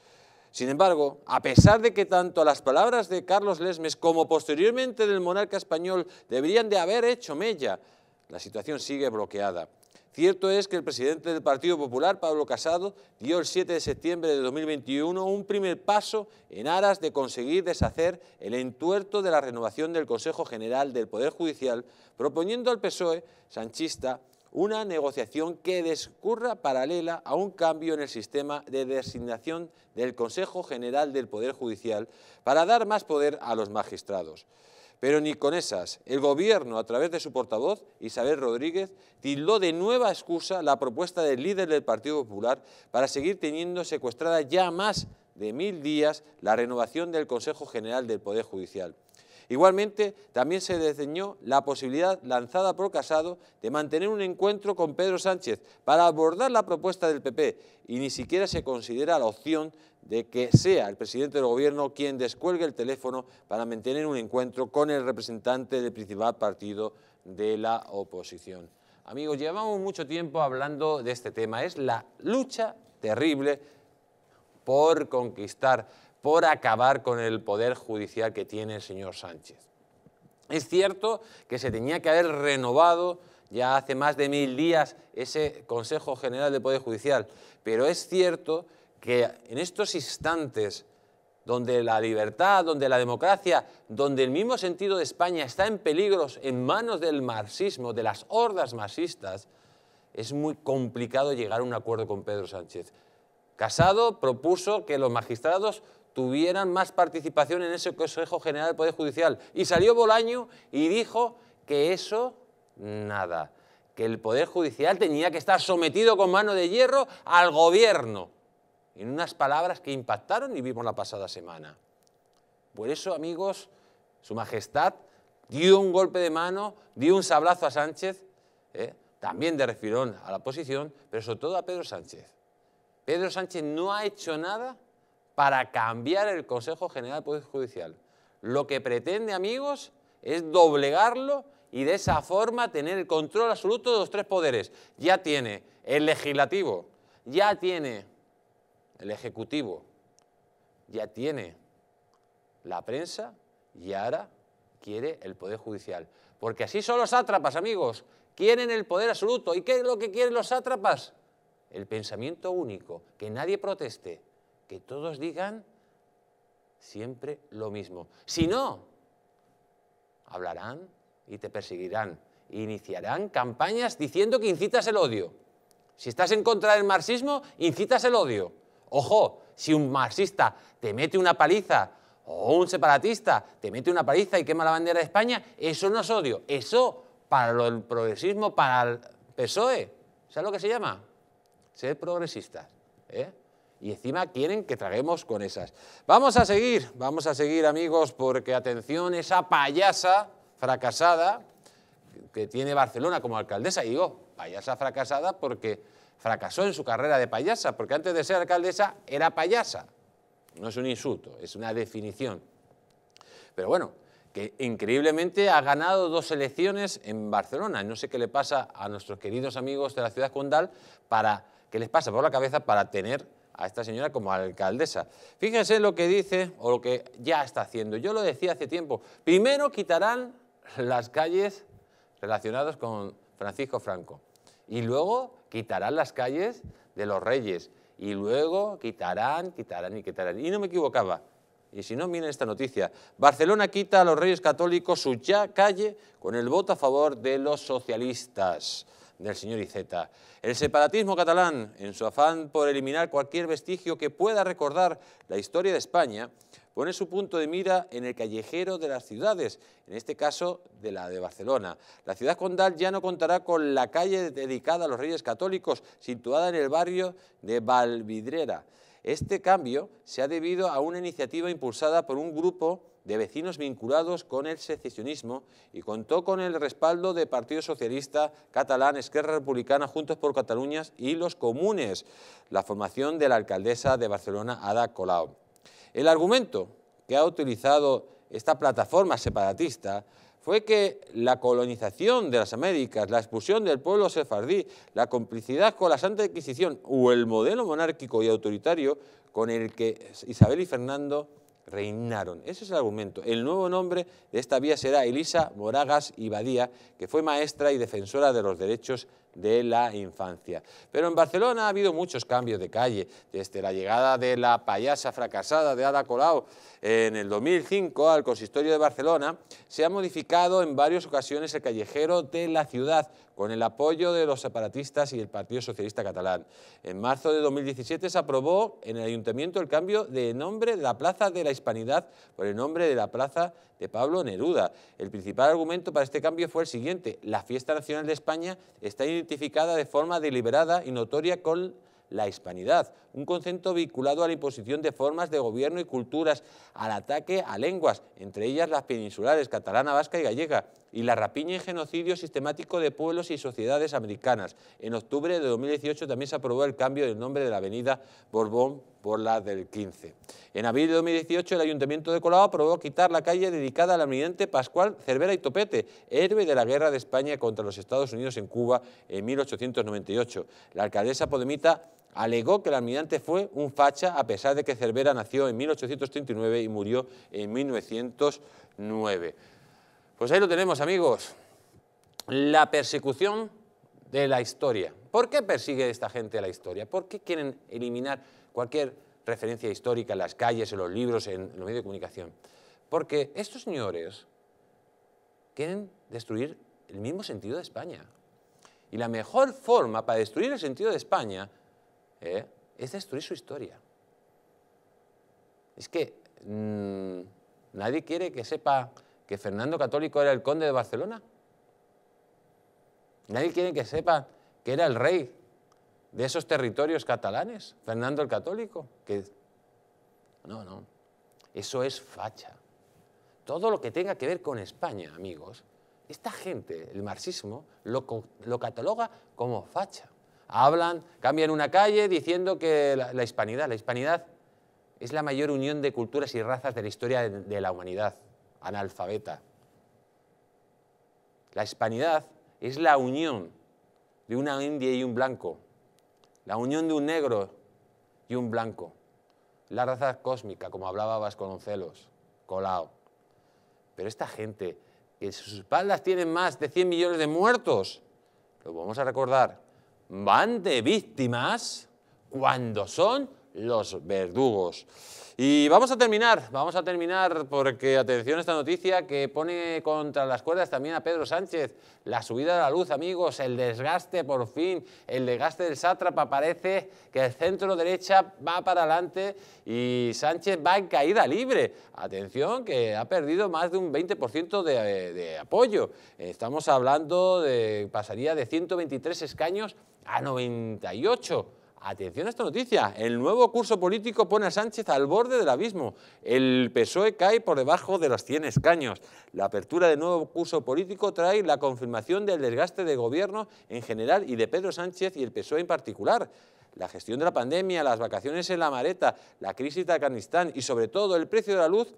Sin embargo, a pesar de que tanto las palabras de Carlos Lesmes como posteriormente del monarca español deberían de haber hecho mella, la situación sigue bloqueada. Cierto es que el presidente del Partido Popular, Pablo Casado, dio el 7 de septiembre de 2021 un primer paso en aras de conseguir deshacer el entuerto de la renovación del Consejo General del Poder Judicial, proponiendo al PSOE sanchista una negociación que descurra paralela a un cambio en el sistema de designación del Consejo General del Poder Judicial para dar más poder a los magistrados. Pero ni con esas. El gobierno, a través de su portavoz, Isabel Rodríguez, tildó de nueva excusa la propuesta del líder del Partido Popular para seguir teniendo secuestrada ya más de mil días la renovación del Consejo General del Poder Judicial. Igualmente, también se desdeñó la posibilidad lanzada por Casado de mantener un encuentro con Pedro Sánchez para abordar la propuesta del PP y ni siquiera se considera la opción de que sea el presidente del gobierno quien descuelgue el teléfono para mantener un encuentro con el representante del principal partido de la oposición. Amigos, llevamos mucho tiempo hablando de este tema. Es la lucha terrible por conquistar, por acabar con el poder judicial que tiene el señor Sánchez. Es cierto que se tenía que haber renovado ya hace más de mil días ese Consejo General de Poder Judicial, pero es cierto que en estos instantes donde la libertad, donde la democracia, donde el mismo sentido de España está en peligros en manos del marxismo, de las hordas marxistas, es muy complicado llegar a un acuerdo con Pedro Sánchez. Casado propuso que los magistrados tuvieran más participación en ese Consejo General del Poder Judicial y salió Bolaño y dijo que eso nada, que el Poder Judicial tenía que estar sometido con mano de hierro al gobierno en unas palabras que impactaron y vimos la pasada semana. Por eso, amigos, Su Majestad dio un golpe de mano, dio un sablazo a Sánchez, ¿eh? también de refirón a la oposición, pero sobre todo a Pedro Sánchez. Pedro Sánchez no ha hecho nada para cambiar el Consejo General de Poder Judicial. Lo que pretende, amigos, es doblegarlo y de esa forma tener el control absoluto de los tres poderes. Ya tiene el legislativo, ya tiene el Ejecutivo ya tiene la prensa y ahora quiere el Poder Judicial. Porque así son los sátrapas, amigos. Quieren el poder absoluto. ¿Y qué es lo que quieren los sátrapas? El pensamiento único, que nadie proteste, que todos digan siempre lo mismo. Si no, hablarán y te perseguirán. Iniciarán campañas diciendo que incitas el odio. Si estás en contra del marxismo, incitas el odio. Ojo, si un marxista te mete una paliza o un separatista te mete una paliza y quema la bandera de España, eso no es odio. Eso para el progresismo, para el PSOE, ¿sabes lo que se llama? Ser progresistas. ¿eh? y encima quieren que traguemos con esas. Vamos a seguir, vamos a seguir amigos, porque atención, esa payasa fracasada que tiene Barcelona como alcaldesa. Y digo, payasa fracasada porque fracasó en su carrera de payasa, porque antes de ser alcaldesa era payasa. No es un insulto, es una definición. Pero bueno, que increíblemente ha ganado dos elecciones en Barcelona. No sé qué le pasa a nuestros queridos amigos de la ciudad condal, para, qué les pasa por la cabeza para tener a esta señora como alcaldesa. Fíjense lo que dice o lo que ya está haciendo. Yo lo decía hace tiempo, primero quitarán las calles relacionados con Francisco Franco. Y luego quitarán las calles de los reyes. Y luego quitarán, quitarán y quitarán. Y no me equivocaba. Y si no, miren esta noticia. Barcelona quita a los reyes católicos su ya calle con el voto a favor de los socialistas del señor Iceta. El separatismo catalán, en su afán por eliminar cualquier vestigio que pueda recordar la historia de España, pone su punto de mira en el callejero de las ciudades, en este caso de la de Barcelona. La ciudad condal ya no contará con la calle dedicada a los Reyes Católicos, situada en el barrio de Valvidrera. Este cambio se ha debido a una iniciativa impulsada por un grupo de vecinos vinculados con el secesionismo y contó con el respaldo del Partido Socialista, Catalán, Esquerra Republicana, Juntos por Cataluña y Los Comunes, la formación de la alcaldesa de Barcelona, Ada Colau. El argumento que ha utilizado esta plataforma separatista fue que la colonización de las Américas, la expulsión del pueblo sefardí, la complicidad con la Santa Inquisición o el modelo monárquico y autoritario con el que Isabel y Fernando reinaron. Ese es el argumento. El nuevo nombre de esta vía será Elisa Moragas Ibadía, que fue maestra y defensora de los derechos de la infancia. Pero en Barcelona ha habido muchos cambios de calle, desde la llegada de la payasa fracasada de Ada Colau en el 2005 al consistorio de Barcelona, se ha modificado en varias ocasiones el callejero de la ciudad con el apoyo de los separatistas y el Partido Socialista Catalán. En marzo de 2017 se aprobó en el Ayuntamiento el cambio de nombre de la Plaza de la Hispanidad por el nombre de la Plaza de Pablo Neruda. El principal argumento para este cambio fue el siguiente. La Fiesta Nacional de España está identificada de forma deliberada y notoria con la hispanidad, un concepto vinculado a la imposición de formas de gobierno y culturas, al ataque a lenguas, entre ellas las peninsulares, catalana, vasca y gallega, y la rapiña y genocidio sistemático de pueblos y sociedades americanas. En octubre de 2018 también se aprobó el cambio del nombre de la avenida Borbón por la del 15. En abril de 2018 el Ayuntamiento de Colau aprobó quitar la calle dedicada al almirante Pascual Cervera y Topete, héroe de la Guerra de España contra los Estados Unidos en Cuba en 1898. La alcaldesa Podemita alegó que el almirante fue un facha a pesar de que Cervera nació en 1839 y murió en 1909. Pues ahí lo tenemos, amigos. La persecución de la historia. ¿Por qué persigue esta gente la historia? ¿Por qué quieren eliminar cualquier referencia histórica en las calles, en los libros, en los medios de comunicación? Porque estos señores quieren destruir el mismo sentido de España. Y la mejor forma para destruir el sentido de España ¿Eh? es destruir su historia. Es que mm, nadie quiere que sepa que Fernando Católico era el conde de Barcelona. Nadie quiere que sepa que era el rey de esos territorios catalanes, Fernando el Católico. Que... No, no. Eso es facha. Todo lo que tenga que ver con España, amigos, esta gente, el marxismo, lo cataloga como facha hablan, cambian una calle diciendo que la, hispanidad, la hispanidad es la mayor unión de culturas y razas de la historia de, la humanidad, analfabeta. La hispanidad es la unión de una india y un blanco, la unión de un negro y un blanco, la raza cósmica, como hablaba Vasconcelos, Colao. Pero esta gente, que sus espaldas tienen más de 100 millones de muertos, lo vamos a recordar van de víctimas cuando son los verdugos. Y vamos a terminar, vamos a terminar porque atención a esta noticia que pone contra las cuerdas también a Pedro Sánchez. La subida de la luz, amigos, el desgaste por fin, el desgaste del sátrapa. Parece que el centro derecha va para adelante y Sánchez va en caída libre. Atención que ha perdido más de un 20% de, de, apoyo. Estamos hablando de, pasaría de 123 escaños a 98. Atención a esta noticia. El nuevo curso político pone a Sánchez al borde del abismo. El PSOE cae por debajo de los 100 escaños. La apertura del nuevo curso político trae la confirmación del desgaste de gobierno en general y de Pedro Sánchez y el PSOE en particular la gestión de la pandemia, las vacaciones en la mareta, la crisis de Afganistán y sobre todo el precio de la luz,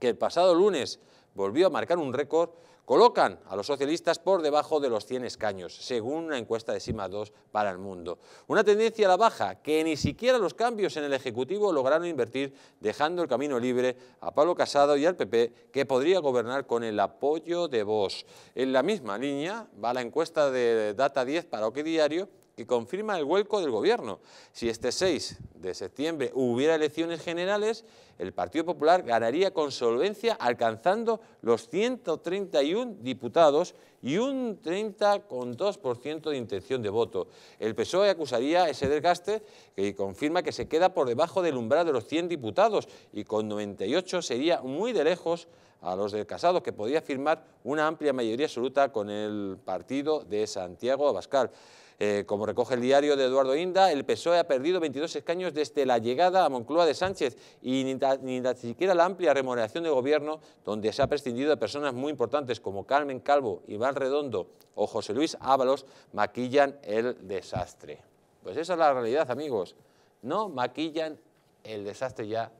que el pasado lunes volvió a marcar un récord, Colocan a los socialistas por debajo de los 100 escaños, según una encuesta de Sima 2 para el mundo. Una tendencia a la baja que ni siquiera los cambios en el Ejecutivo lograron invertir, dejando el camino libre a Pablo Casado y al PP, que podría gobernar con el apoyo de Vox. En la misma línea va la encuesta de Data 10 para OK Diario, que confirma el vuelco del gobierno. Si este 6 de septiembre hubiera elecciones generales, el Partido Popular ganaría con solvencia alcanzando los 131 diputados y un 30,2% de intención de voto. El PSOE acusaría ese desgaste que confirma que se queda por debajo del umbral de los 100 diputados y con 98 sería muy de lejos a los del Casado, que podía firmar una amplia mayoría absoluta con el partido de Santiago Abascal. Eh, como recoge el diario de Eduardo Inda, el PSOE ha perdido 22 escaños desde la llegada a Moncloa de Sánchez y ni, siquiera la amplia remuneración de gobierno, donde se ha prescindido de personas muy importantes como Carmen Calvo, Iván Redondo o José Luis Ábalos, maquillan el desastre. Pues esa es la realidad, amigos. No maquillan el desastre ya.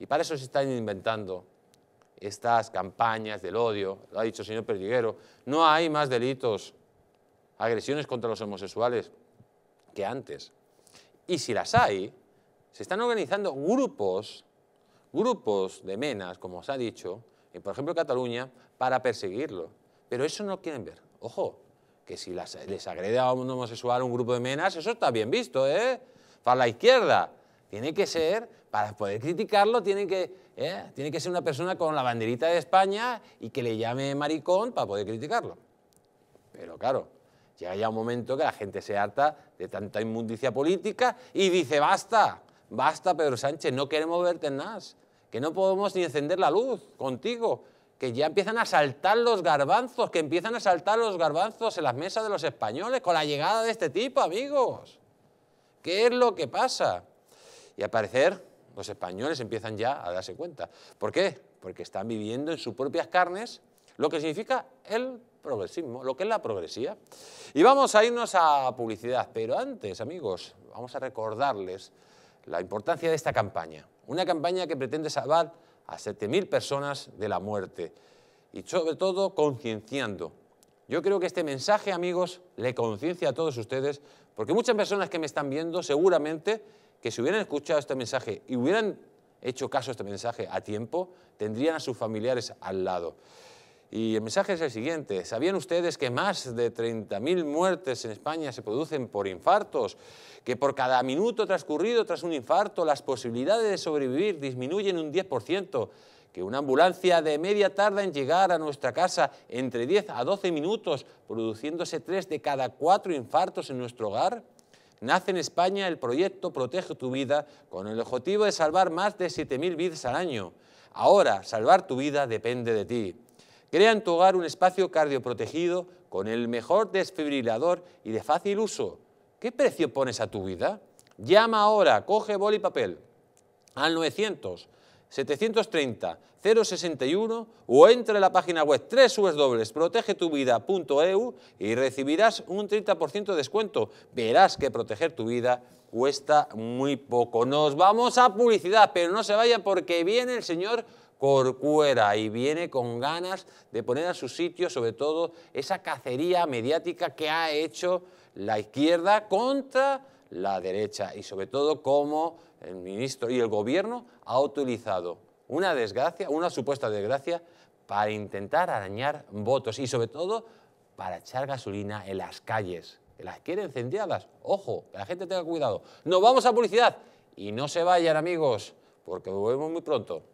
Y para eso se están inventando estas campañas del odio, lo ha dicho el señor Perdiguero. No hay más delitos agresiones contra los homosexuales que antes. Y si las hay, se están organizando grupos, grupos de menas, como os ha dicho, en, por ejemplo Cataluña, para perseguirlo. Pero eso no quieren ver. Ojo, que si les agrede a un homosexual un grupo de menas, eso está bien visto, ¿eh? Para la izquierda. Tiene que ser, para poder criticarlo, tiene que, ¿eh? tiene que ser una persona con la banderita de España y que le llame maricón para poder criticarlo. Pero claro, Llega ya un momento que la gente se harta de tanta inmundicia política y dice, basta, basta Pedro Sánchez, no queremos verte en NAS, que no podemos ni encender la luz contigo, que ya empiezan a saltar los garbanzos, que empiezan a saltar los garbanzos en las mesas de los españoles con la llegada de este tipo, amigos. ¿Qué es lo que pasa? Y al parecer los españoles empiezan ya a darse cuenta. ¿Por qué? Porque están viviendo en sus propias carnes lo que significa el progresismo, lo que es la progresía. Y vamos a irnos a publicidad, pero antes, amigos, vamos a recordarles la importancia de esta campaña. Una campaña que pretende salvar a 7.000 personas de la muerte y sobre todo concienciando. Yo creo que este mensaje, amigos, le conciencia a todos ustedes porque muchas personas que me están viendo seguramente que si hubieran escuchado este mensaje y hubieran hecho caso a este mensaje a tiempo, tendrían a sus familiares al lado. Y el mensaje es el siguiente. ¿Sabían ustedes que más de 30.000 muertes en España se producen por infartos? ¿Que por cada minuto transcurrido tras un infarto las posibilidades de sobrevivir disminuyen un 10%? ¿Que una ambulancia de media tarda en llegar a nuestra casa entre 10 a 12 minutos, produciéndose 3 de cada 4 infartos en nuestro hogar? Nace en España el proyecto Protege tu vida con el objetivo de salvar más de 7.000 vidas al año. Ahora, salvar tu vida depende de ti. Crea en tu hogar un espacio cardioprotegido con el mejor desfibrilador y de fácil uso. ¿Qué precio pones a tu vida? Llama ahora, coge boli y papel al 900 730 061 o entra en la página web www.protegetuvida.eu y recibirás un 30% de descuento. Verás que proteger tu vida cuesta muy poco. Nos vamos a publicidad, pero no se vayan porque viene el señor Corcuera y viene con ganas de poner a su sitio sobre todo esa cacería mediática que ha hecho la izquierda contra la derecha y sobre todo cómo el ministro y el gobierno ha utilizado una desgracia, una supuesta desgracia para intentar arañar votos y sobre todo para echar gasolina en las calles. Que las quieren encendidas, ojo, que la gente tenga cuidado. Nos vamos a publicidad y no se vayan amigos, porque volvemos muy pronto.